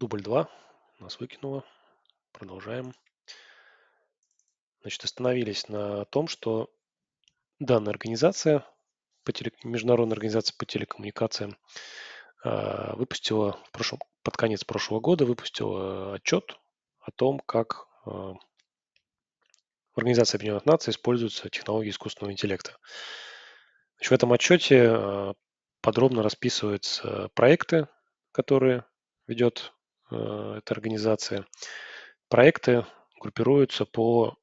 Дубль 2. Нас выкинуло. Продолжаем. Значит, остановились на том, что данная организация, по теле... Международная организация по телекоммуникациям, а, выпустила прошлом... под конец прошлого года выпустила отчет о том, как в а, Организации Объединенных Наций используются технологии искусственного интеллекта. Значит, в этом отчете а, подробно расписываются проекты, которые ведет Э, эта организация, проекты группируются по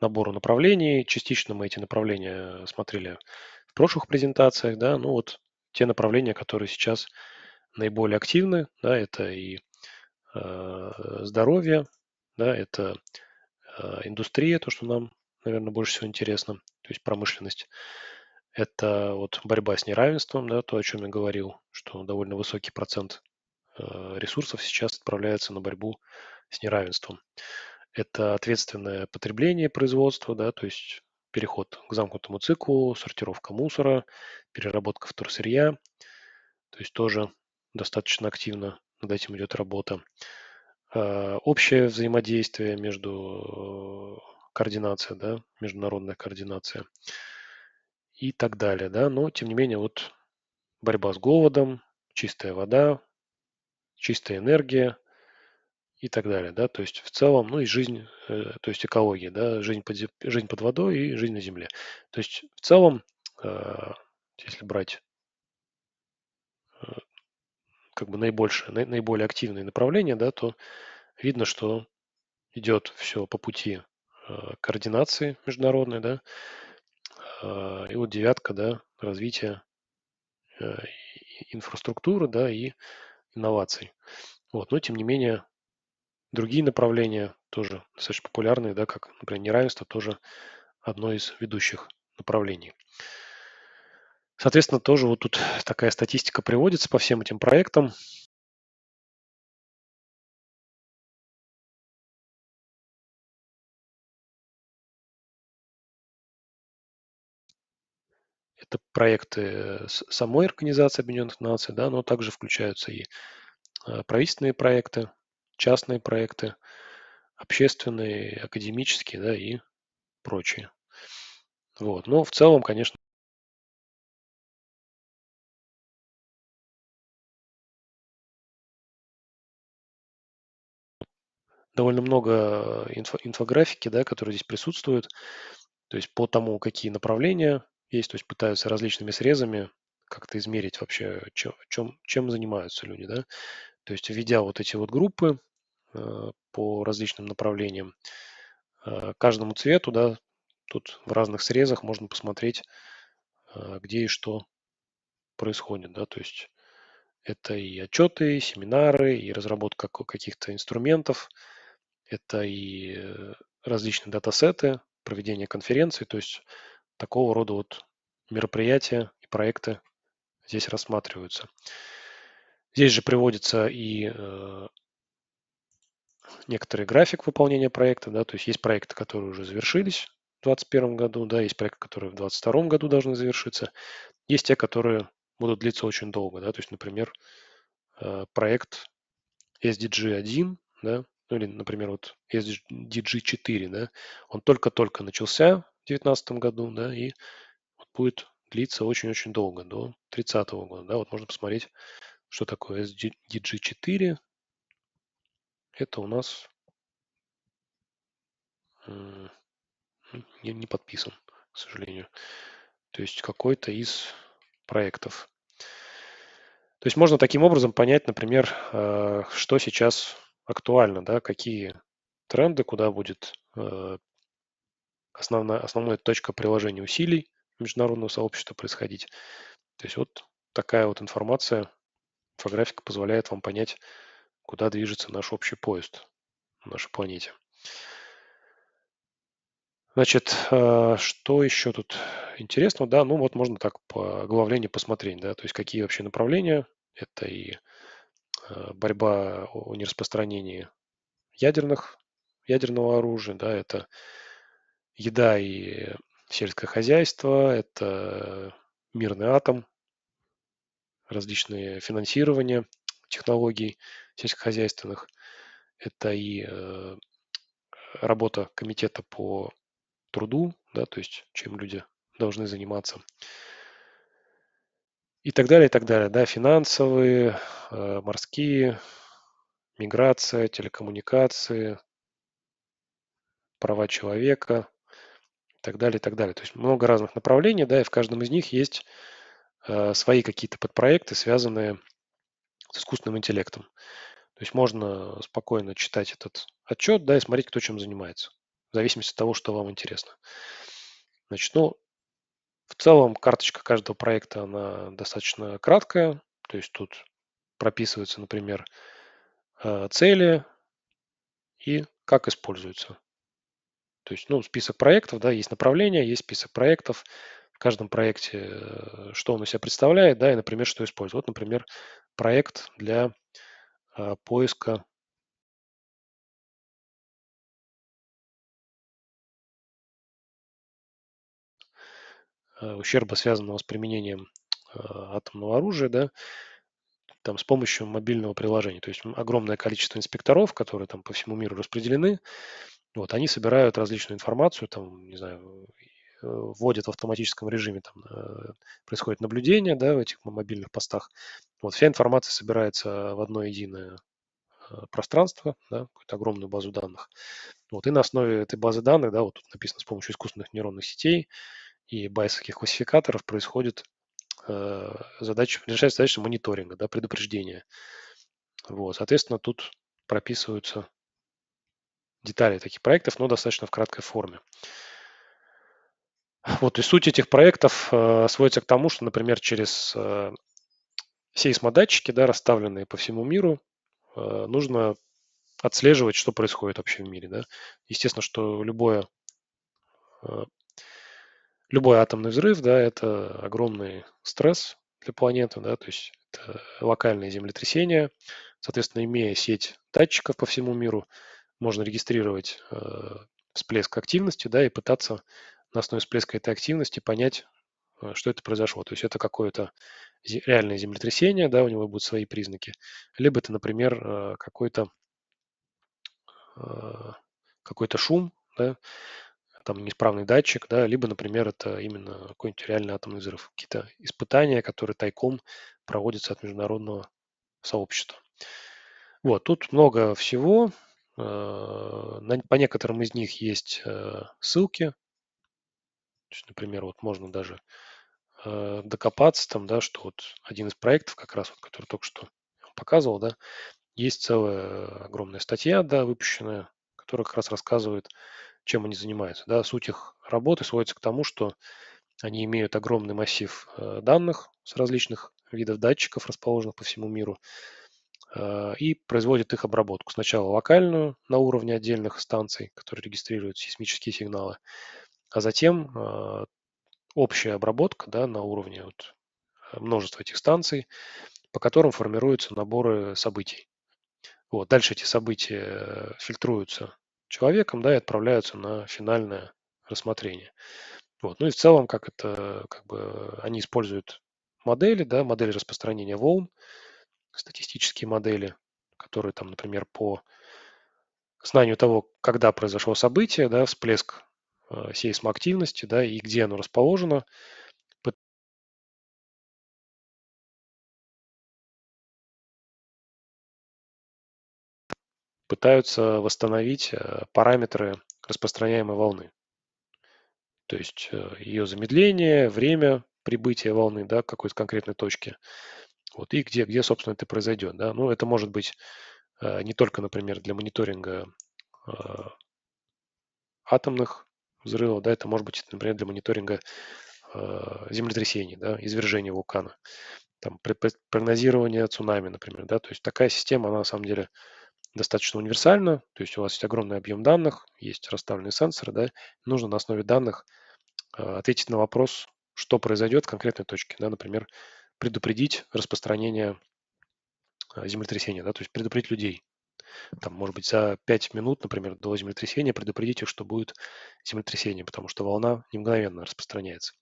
набору направлений. Частично мы эти направления э, смотрели в прошлых презентациях, да, ну вот те направления, которые сейчас наиболее активны, да, это и э, здоровье, да, это э, индустрия, то, что нам, наверное, больше всего интересно, то есть промышленность. Это вот борьба с неравенством, да, то, о чем я говорил, что довольно высокий процент Э, ресурсов сейчас отправляется на борьбу с неравенством. Это ответственное потребление производства, да, то есть переход к замкнутому циклу, сортировка мусора, переработка вторсырья. То есть тоже достаточно активно над этим идет работа. Э, общее взаимодействие между э, координация, да, международная координация и так далее, да, но тем не менее вот борьба с голодом, чистая вода, чистая энергия и так далее, да, то есть в целом, ну и жизнь, э, то есть экология, да, жизнь под, жизнь под водой и жизнь на Земле. То есть в целом, э, если брать э, как бы наибольшее, наиболее активные направления, да, то видно, что идет все по пути координации международной, да, и вот девятка, да, развитие инфраструктуры, да, и инноваций. Вот. Но, тем не менее, другие направления тоже достаточно популярные, да, как, например, неравенство, тоже одно из ведущих направлений. Соответственно, тоже вот тут такая статистика приводится по всем этим проектам. это проекты э, самой Организации Объединенных Наций, да, но также включаются и э, правительственные проекты, частные проекты, общественные, академические, да, и прочие. Вот. Но в целом, конечно, довольно много э, инфо инфографики, да, которые здесь присутствуют. То есть по тому, какие направления есть, то есть пытаются различными срезами как-то измерить вообще, чем, чем, занимаются люди, да. То есть введя вот эти вот группы э, по различным направлениям, э, каждому цвету, да, тут в разных срезах можно посмотреть, э, где и что происходит, да, то есть это и отчеты, и семинары, и разработка каких-то инструментов, это и различные датасеты, проведение конференций, то есть такого рода вот мероприятия и проекты здесь рассматриваются. Здесь же приводится и э, некоторый график выполнения проекта, да, то есть есть проекты, которые уже завершились в 2021 году, да, есть проекты, которые в 2022 году должны завершиться, есть те, которые будут длиться очень долго, да, то есть, например, э, проект SDG-1, да, ну или, например, вот SDG-4, да, он только-только начался, 2019 году, да, и будет длиться очень-очень долго, до 30 года. Да, вот можно посмотреть, что такое SDG4. Это у нас э, не, не подписан, к сожалению. То есть какой-то из проектов. То есть можно таким образом понять, например, э, что сейчас актуально, да, какие тренды, куда будет э, основная, основная точка приложения усилий международного сообщества происходить. То есть вот такая вот информация, инфографика позволяет вам понять, куда движется наш общий поезд на нашей планете. Значит, а, что еще тут интересно? Да, ну вот можно так по оглавлению посмотреть, да, то есть какие вообще направления. Это и а, борьба о нераспространении ядерных, ядерного оружия, да, это еда и сельское хозяйство, это мирный атом, различные финансирования технологий сельскохозяйственных, это и э, работа комитета по труду, да, то есть чем люди должны заниматься, и так далее, и так далее, да, финансовые, э, морские, миграция, телекоммуникации, права человека – так далее, и так далее. То есть много разных направлений, да, и в каждом из них есть э, свои какие-то подпроекты, связанные с искусственным интеллектом. То есть можно спокойно читать этот отчет, да, и смотреть, кто чем занимается, в зависимости от того, что вам интересно. Значит, ну, в целом карточка каждого проекта, она достаточно краткая, то есть тут прописываются, например, э, цели и как используются. То есть, ну, список проектов, да, есть направления, есть список проектов, в каждом проекте, э, что он у себя представляет, да, и, например, что использует. Вот, например, проект для э, поиска э, ущерба, связанного с применением атомного оружия, да, там, с помощью мобильного приложения. То есть огромное количество инспекторов, которые там по всему миру распределены, вот, они собирают различную информацию, там, не знаю, э, вводят в автоматическом режиме, там э, происходит наблюдение, да, в этих мобильных постах. Вот вся информация собирается в одно единое э, пространство, да, какую-то огромную базу данных. Вот, и на основе этой базы данных, да, вот тут написано с помощью искусственных нейронных сетей и байсовских классификаторов происходит э, задача, решается задача мониторинга, да, предупреждения. Вот, соответственно, тут прописываются детали таких проектов, но достаточно в краткой форме. Вот, и суть этих проектов э, сводится к тому, что, например, через э, сейсмодатчики, да, расставленные по всему миру, э, нужно отслеживать, что происходит вообще в мире. Да. Естественно, что любое, э, любой атомный взрыв, да, это огромный стресс для планеты, да, то есть это локальные землетрясения. Соответственно, имея сеть датчиков по всему миру, можно регистрировать э, всплеск активности, да, и пытаться на основе всплеска этой активности понять, э, что это произошло. То есть это какое-то реальное землетрясение, да, у него будут свои признаки, либо это, например, э, какой-то э, какой-то шум, да, там неисправный датчик, да, либо, например, это именно какой-нибудь реальный атомный взрыв, какие-то испытания, которые тайком проводятся от международного сообщества. Вот, тут много всего, Э, по некоторым из них есть э, ссылки. Например, вот можно даже э, докопаться там, да, что вот один из проектов, как раз вот, который только что показывал, да, есть целая огромная статья, да, выпущенная, которая как раз рассказывает, чем они занимаются. Да. Суть их работы сводится к тому, что они имеют огромный массив данных с различных видов датчиков, расположенных по всему миру, Э, и производит их обработку. Сначала локальную на уровне отдельных станций, которые регистрируют сейсмические сигналы, а затем э, общая обработка да, на уровне вот э, множества этих станций, по которым формируются наборы событий. Вот. Дальше эти события фильтруются человеком да, и отправляются на финальное рассмотрение. Вот. Ну и в целом, как это, как бы, они используют модели, да, модели распространения волн, статистические модели, которые там, например, по знанию того, когда произошло событие, да, всплеск э, сейсмоактивности, да, и где оно расположено, пытаются восстановить э, параметры распространяемой волны. То есть э, ее замедление, время прибытия волны да, к какой-то конкретной точке, вот, и где, где, собственно, это произойдет. Да? Ну, это может быть э, не только, например, для мониторинга а, атомных взрывов, да, это может быть, например, для мониторинга а, землетрясений, да, извержения вулкана, там, прогнозирование цунами, например, да, то есть такая система, она на самом деле достаточно универсальна, то есть у вас есть огромный объем данных, есть расставленные сенсоры, да, нужно на основе данных а, ответить на вопрос, что произойдет в конкретной точке, да, например, предупредить распространение а, землетрясения, да, то есть предупредить людей. Там, может быть, за 5 минут, например, до землетрясения предупредить их, что будет землетрясение, потому что волна не мгновенно распространяется.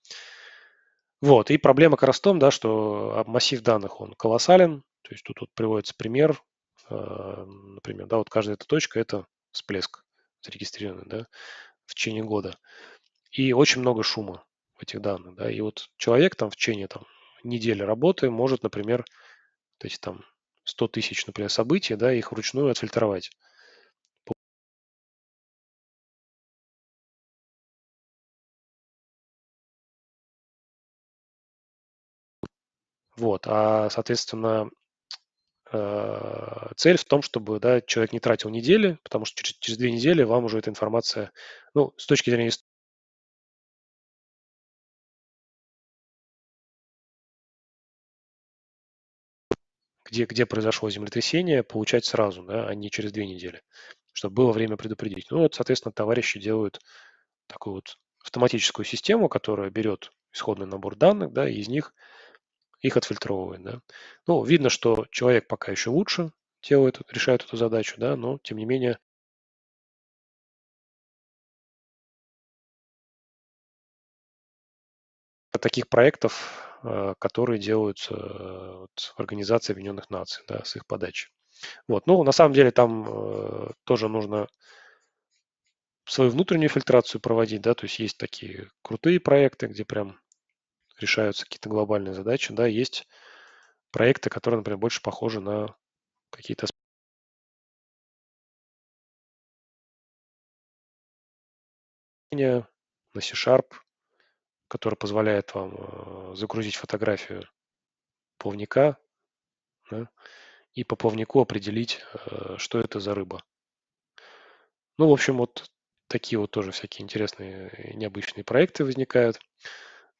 Вот, и проблема как раз в том, да, что а, массив данных, он колоссален, то есть тут вот приводится пример, а, например, да, вот каждая эта точка – это всплеск зарегистрированный, да, в течение года. И очень много шума в этих данных, да, и вот человек там в течение там недели работы может, например, то есть там 100 тысяч, например, событий, да, их вручную отфильтровать. Вот, а, соответственно, э, цель в том, чтобы да, человек не тратил недели, потому что через, через две недели вам уже эта информация, ну, с точки зрения где, где произошло землетрясение, получать сразу, да, а не через две недели, чтобы было время предупредить. Ну, вот, соответственно, товарищи делают такую вот автоматическую систему, которая берет исходный набор данных, да, и из них их отфильтровывает, да. Ну, видно, что человек пока еще лучше делает, решает эту задачу, да, но, тем не менее, таких проектов Э, которые делаются э, вот, в Организации Объединенных Наций да, с их подачи. Вот. Ну, на самом деле там э, тоже нужно свою внутреннюю фильтрацию проводить, да, то есть есть такие крутые проекты, где прям решаются какие-то глобальные задачи, да, есть проекты, которые, например, больше похожи на какие-то на C-Sharp, который позволяет вам э, загрузить фотографию плавника да, и по плавнику определить, э, что это за рыба. Ну, в общем, вот такие вот тоже всякие интересные, необычные проекты возникают.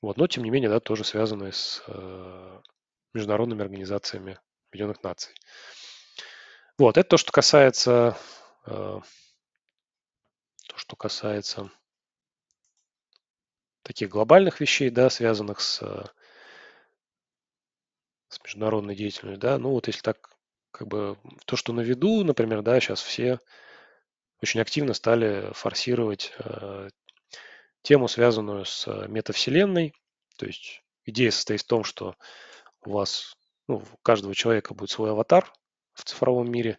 Вот, но, тем не менее, да, тоже связаны с э, международными организациями Объединенных Наций. Вот, это то, что касается, то, что касается таких глобальных вещей, да, связанных с, э, с международной деятельностью, да, ну вот если так, как бы то, что на виду, например, да, сейчас все очень активно стали форсировать э, тему, связанную с э, метавселенной, то есть идея состоит в том, что у вас, ну, у каждого человека будет свой аватар в цифровом мире,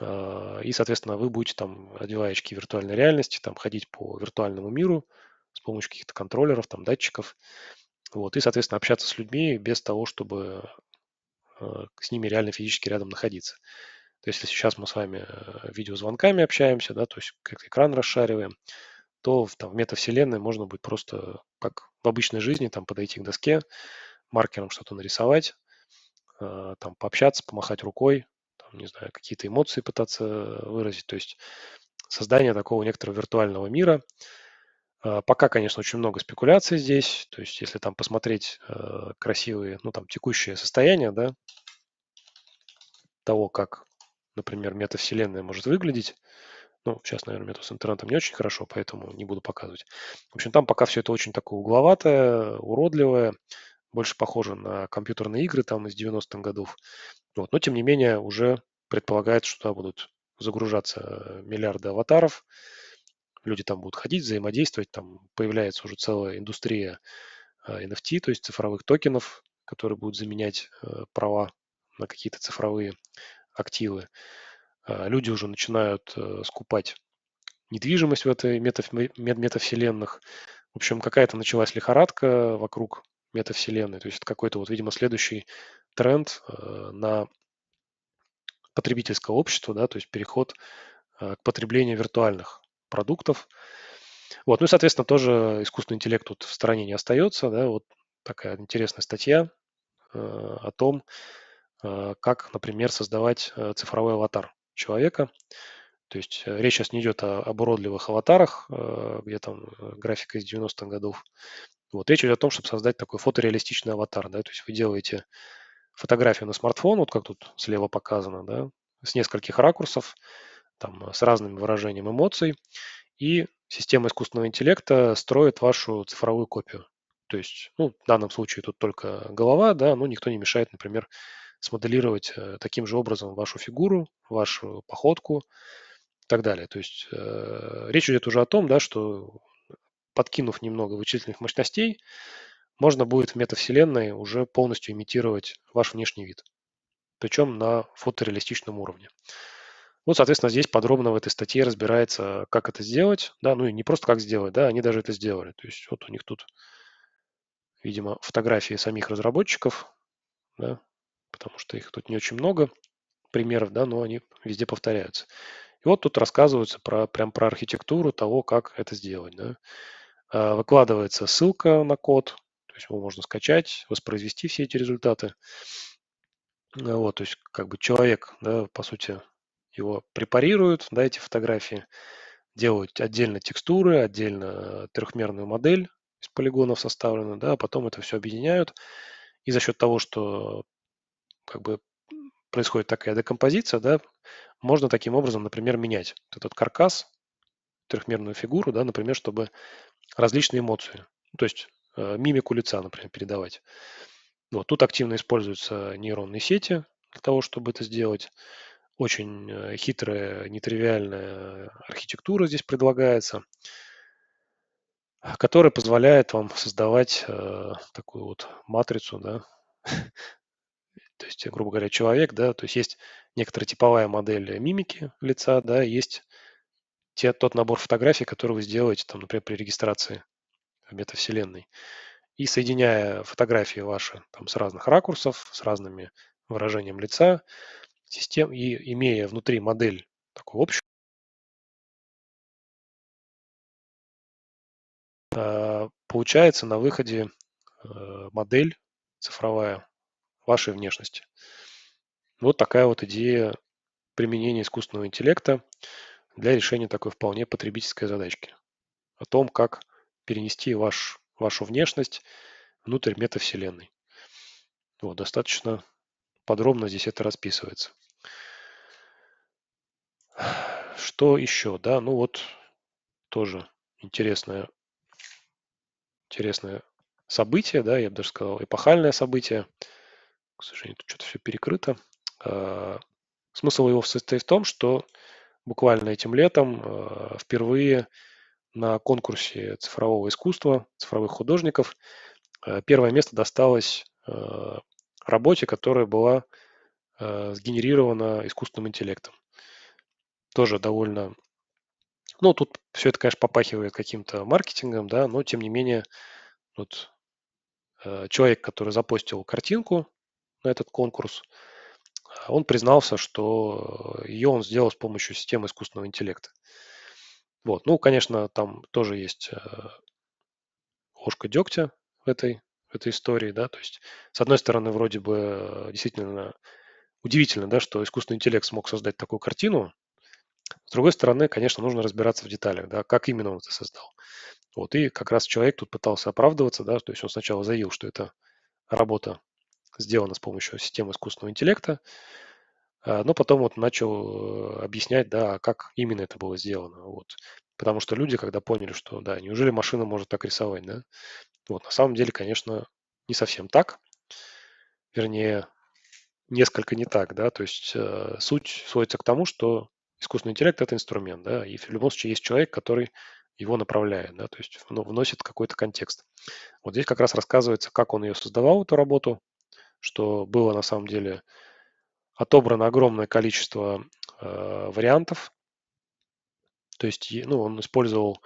э, и, соответственно, вы будете там, одевая очки виртуальной реальности, там ходить по виртуальному миру, с помощью каких-то контроллеров, там, датчиков. Вот, и, соответственно, общаться с людьми без того, чтобы э, с ними реально физически рядом находиться. То есть, если сейчас мы с вами э, видеозвонками общаемся, да, то есть как экран расшариваем, то в, там, в метавселенной можно будет просто, как в обычной жизни, там подойти к доске, маркером что-то нарисовать, э, там пообщаться, помахать рукой, там, не знаю, какие-то эмоции пытаться выразить. То есть создание такого некоторого виртуального мира – а, пока, конечно, очень много спекуляций здесь. То есть, если там посмотреть э, красивые, ну там текущее состояние, да, того, как, например, метавселенная может выглядеть. Ну, сейчас, наверное, мне с интернетом не очень хорошо, поэтому не буду показывать. В общем, там пока все это очень такое угловатое, уродливое, больше похоже на компьютерные игры там из 90-х годов. Вот. Но, тем не менее, уже предполагается, что туда будут загружаться э, миллиарды аватаров, люди там будут ходить, взаимодействовать, там появляется уже целая индустрия NFT, а, то есть цифровых токенов, которые будут заменять э, права на какие-то цифровые активы. А, люди уже начинают э, скупать недвижимость в этой метаф... метавселенных. В общем, какая-то началась лихорадка вокруг метавселенной. То есть это какой-то, вот, видимо, следующий тренд э, на потребительское общество, да, то есть переход к потреблению виртуальных продуктов. Вот, ну и, соответственно, тоже искусственный интеллект тут в стороне не остается. Да? Вот такая интересная статья э, о том, э, как, например, создавать э, цифровой аватар человека. То есть речь сейчас не идет о, об уродливых аватарах, где там графика из 90-х годов. Вот речь идет о том, чтобы создать такой фотореалистичный аватар. Да? То есть вы делаете фотографию на смартфон, вот как тут слева показано, да, с нескольких ракурсов, там, с разным выражением эмоций, и система искусственного интеллекта строит вашу цифровую копию. То есть, ну, в данном случае тут только голова, да, но никто не мешает, например, смоделировать э, таким же образом вашу фигуру, вашу походку и так далее. То есть э, речь идет уже о том, да, что подкинув немного вычислительных мощностей, можно будет в метавселенной уже полностью имитировать ваш внешний вид, причем на фотореалистичном уровне. Вот, ну, соответственно, здесь подробно в этой статье разбирается, как это сделать, да, ну и не просто как сделать, да, они даже это сделали. То есть вот у них тут, видимо, фотографии самих разработчиков, да, потому что их тут не очень много примеров, да, но они везде повторяются. И вот тут рассказывается про, прям про архитектуру того, как это сделать, да. А, выкладывается ссылка на код, то есть его можно скачать, воспроизвести все эти результаты. Вот, то есть как бы человек, да, по сути, его препарируют, да, эти фотографии, делают отдельно текстуры, отдельно э, трехмерную модель из полигонов составленную, да, а потом это все объединяют. И за счет того, что как бы происходит такая декомпозиция, да, можно таким образом, например, менять этот каркас, трехмерную фигуру, да, например, чтобы различные эмоции, ну, то есть э, мимику лица, например, передавать. Вот, тут активно используются нейронные сети для того, чтобы это сделать. Очень э, хитрая, нетривиальная архитектура здесь предлагается, которая позволяет вам создавать э, такую вот матрицу, да, то есть, грубо говоря, человек, да, то есть есть некоторая типовая модель мимики лица, да, есть те, тот набор фотографий, которые вы сделаете, там, например, при регистрации в метавселенной. И соединяя фотографии ваши там, с разных ракурсов, с разными выражением лица, систем и имея внутри модель такую общую, а, получается на выходе э, модель цифровая вашей внешности. Вот такая вот идея применения искусственного интеллекта для решения такой вполне потребительской задачки. О том, как перенести ваш, вашу внешность внутрь метавселенной. Вот, достаточно подробно здесь это расписывается. Что еще? Да, ну вот тоже интересное, интересное событие, да, я бы даже сказал, эпохальное событие. К сожалению, тут что-то все перекрыто. А, смысл его состоит в том, что буквально этим летом а, впервые на конкурсе цифрового искусства, цифровых художников, а, первое место досталось работе, которая была э, сгенерирована искусственным интеллектом. Тоже довольно... Ну, тут все это, конечно, попахивает каким-то маркетингом, да, но тем не менее, вот э, человек, который запостил картинку на этот конкурс, он признался, что ее он сделал с помощью системы искусственного интеллекта. Вот, ну, конечно, там тоже есть э, ложка дегтя в этой этой истории, да, то есть, с одной стороны, вроде бы э, действительно удивительно, да, что искусственный интеллект смог создать такую картину, с другой стороны, конечно, нужно разбираться в деталях, да, как именно он это создал. Вот, и как раз человек тут пытался оправдываться, да, то есть он сначала заявил, что это работа сделана с помощью системы искусственного интеллекта, э, но потом вот начал э, объяснять, да, как именно это было сделано. Вот. Потому что люди, когда поняли, что да, неужели машина может так рисовать, да? Вот, на самом деле, конечно, не совсем так. Вернее, несколько не так, да, то есть э, суть сводится к тому, что искусственный интеллект – это инструмент, да, и в любом случае есть человек, который его направляет, да, то есть вносит какой-то контекст. Вот здесь как раз рассказывается, как он ее создавал, эту работу, что было на самом деле отобрано огромное количество э, вариантов, то есть, ну, он использовал,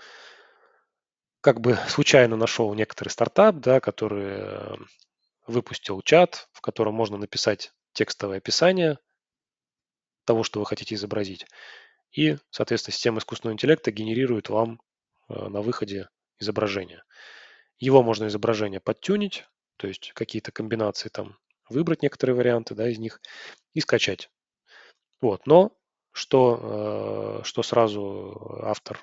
как бы случайно нашел некоторый стартап, да, который эм, выпустил чат, в котором можно написать текстовое описание того, что вы хотите изобразить. И, соответственно, система искусственного интеллекта генерирует вам э, на выходе изображение. Его можно изображение подтюнить, то есть какие-то комбинации там выбрать некоторые варианты да, из них и скачать. Вот. Но что, э, что сразу автор,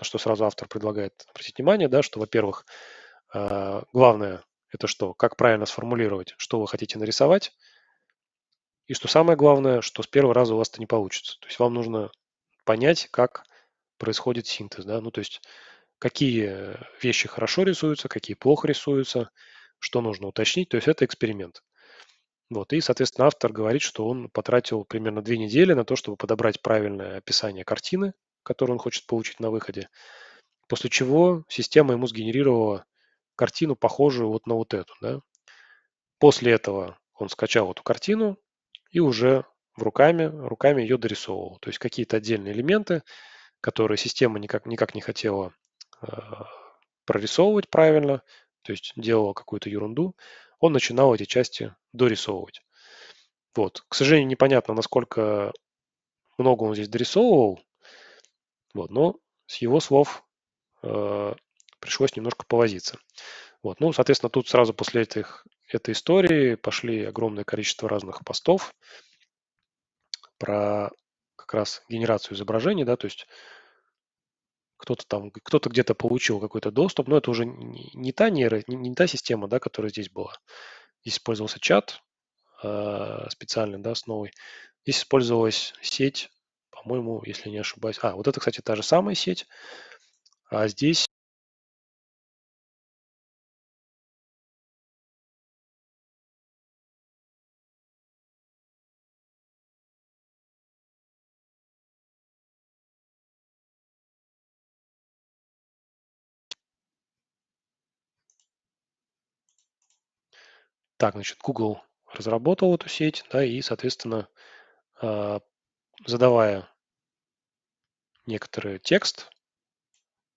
на что сразу автор предлагает обратить внимание, да, что, во-первых, э, главное это что, как правильно сформулировать, что вы хотите нарисовать, и что самое главное, что с первого раза у вас это не получится. То есть вам нужно понять, как происходит синтез, да, ну то есть какие вещи хорошо рисуются, какие плохо рисуются, что нужно уточнить, то есть это эксперимент. Вот, и, соответственно, автор говорит, что он потратил примерно две недели на то, чтобы подобрать правильное описание картины, которую он хочет получить на выходе, после чего система ему сгенерировала картину, похожую вот на вот эту. Да? После этого он скачал эту картину и уже в руками, руками ее дорисовывал. То есть какие-то отдельные элементы, которые система никак, никак не хотела э, прорисовывать правильно, то есть делала какую-то ерунду, он начинал эти части дорисовывать. Вот. К сожалению, непонятно, насколько много он здесь дорисовывал, вот, но с его слов э, пришлось немножко повозиться. Вот, ну, соответственно, тут сразу после этих, этой истории пошли огромное количество разных постов про как раз генерацию изображений, да, то есть кто-то там, кто-то где-то получил какой-то доступ, но это уже не, та нейро, не, не та система, да, которая здесь была. Здесь использовался чат э, специально, да, с новой. Здесь использовалась сеть, по-моему, если не ошибаюсь. А, вот это, кстати, та же самая сеть. А здесь Так, значит, Google разработал эту сеть, да, и, соответственно, а, задавая некоторый текст,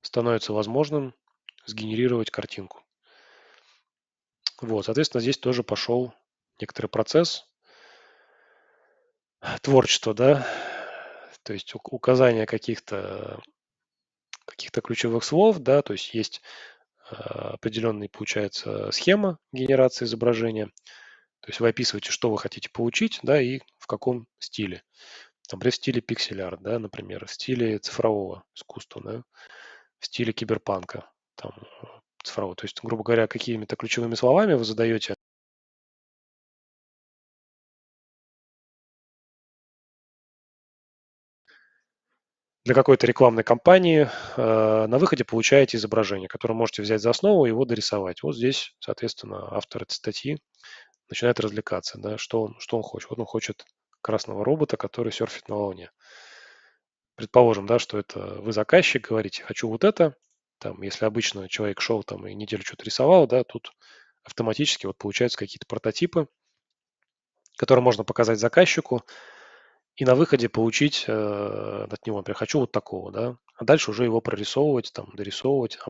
становится возможным сгенерировать картинку. Вот, соответственно, здесь тоже пошел некоторый процесс творчества, да, то есть указание каких-то каких-то ключевых слов, да, то есть есть а, определенная получается схема генерации изображения. То есть вы описываете, что вы хотите получить, да, и в каком стиле. Там, например, в стиле пикселяр, да, например, в стиле цифрового искусства, да, в стиле киберпанка, там, э, цифрового. То есть, грубо говоря, какими-то ключевыми словами вы задаете для какой-то рекламной кампании э, на выходе получаете изображение, которое можете взять за основу и его дорисовать. Вот здесь, соответственно, автор этой статьи начинает развлекаться. Да, что, он, что он хочет? Вот он хочет красного робота, который серфит на волне. Предположим, да, что это вы заказчик, говорите, хочу вот это. Там, если обычно человек шел там и неделю что-то рисовал, да, тут автоматически вот получаются какие-то прототипы, которые можно показать заказчику, и на выходе получить э, от него, например, хочу вот такого, да, а дальше уже его прорисовывать, там, дорисовывать, а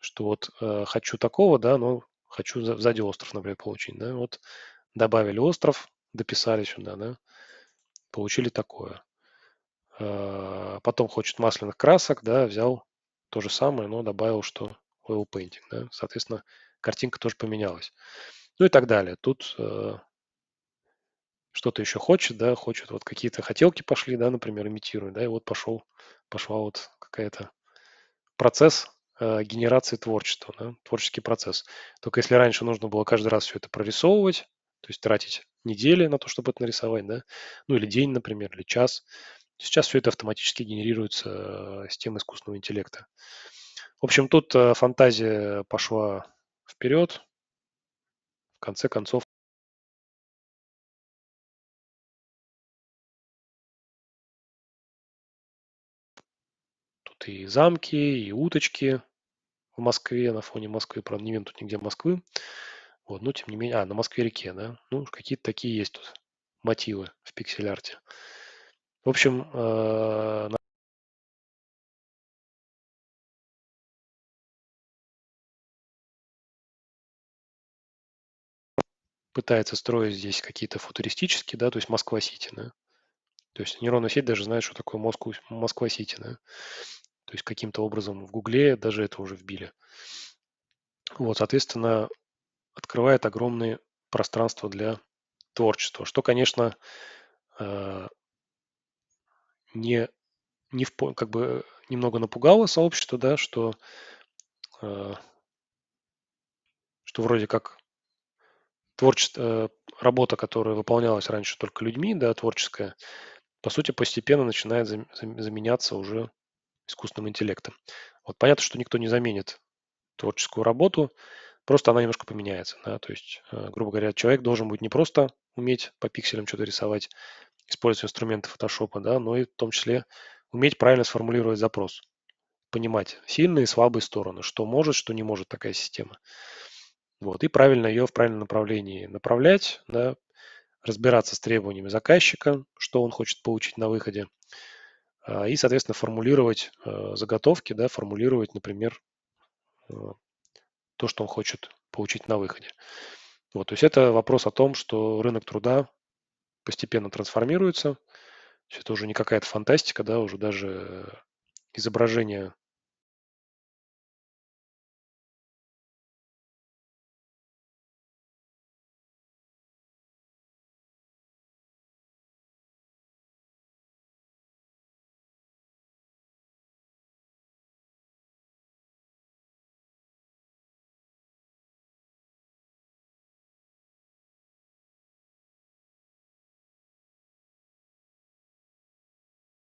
что вот э, хочу такого, да, но хочу сзади остров, например, получить, да, вот добавили остров, дописали сюда, да, получили такое. Э, потом хочет масляных красок, да, взял то же самое, но добавил, что oil painting. Да? Соответственно, картинка тоже поменялась. Ну и так далее. Тут э, что-то еще хочет, да, хочет, вот какие-то хотелки пошли, да, например, имитирует, да, и вот пошел, пошла вот какая-то процесс э, генерации творчества, да, творческий процесс. Только если раньше нужно было каждый раз все это прорисовывать, то есть тратить недели на то, чтобы это нарисовать, да, ну или день, например, или час, Сейчас все это автоматически генерируется э, системой искусственного интеллекта. В общем, тут э, фантазия пошла вперед. В конце концов, тут и замки, и уточки в Москве, на фоне Москвы, правда, не видно тут нигде Москвы. Вот, но тем не менее, а, на Москве-реке, да? Ну, какие-то такие есть тут мотивы в пиксель-арте. В общем, э, пытается строить здесь какие-то футуристические, да, то есть Москва-Сити, да. То есть нейронная сеть даже знает, что такое Москва-Сити, да. То есть каким-то образом в Гугле даже это уже вбили. Вот, соответственно, открывает огромные пространства для творчества, что, конечно, э, не, не в, как бы немного напугало сообщество, да, что, э, что вроде как творчество, э, работа, которая выполнялась раньше только людьми, да, творческая, по сути, постепенно начинает заменяться уже искусственным интеллектом. Вот понятно, что никто не заменит творческую работу, просто она немножко поменяется. Да? То есть, э, грубо говоря, человек должен будет не просто уметь по пикселям что-то рисовать, использовать инструменты Photoshop, да, но и в том числе уметь правильно сформулировать запрос, понимать сильные и слабые стороны, что может, что не может такая система. Вот, и правильно ее в правильном направлении направлять, да, разбираться с требованиями заказчика, что он хочет получить на выходе, а, и, соответственно, формулировать э, заготовки, да, формулировать, например, э, то, что он хочет получить на выходе. Вот, то есть это вопрос о том, что рынок труда постепенно трансформируется. все есть это уже не какая-то фантастика, да, уже даже э, изображение